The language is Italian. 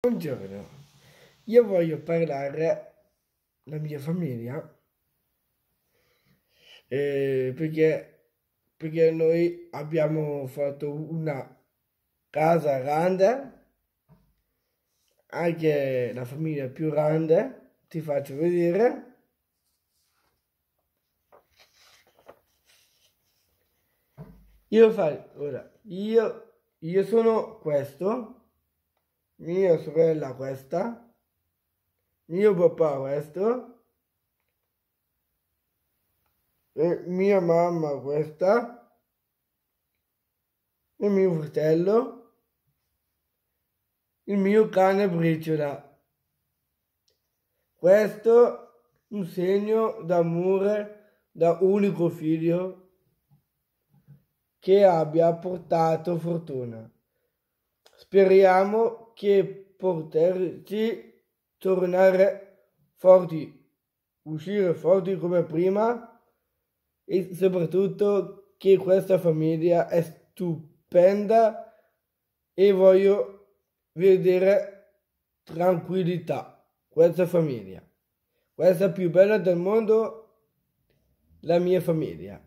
Buongiorno, io voglio parlare la mia famiglia eh, perché, perché, noi abbiamo fatto una casa grande, anche la famiglia più grande, ti faccio vedere. Io, fai, ora, io, io sono questo mia sorella questa, mio papà questo, e mia mamma questa, e mio fratello, il mio cane briciola. Questo è un segno d'amore da unico figlio che abbia portato fortuna. Speriamo che poterci tornare forti, uscire forti come prima e soprattutto che questa famiglia è stupenda e voglio vedere tranquillità questa famiglia, questa più bella del mondo, la mia famiglia.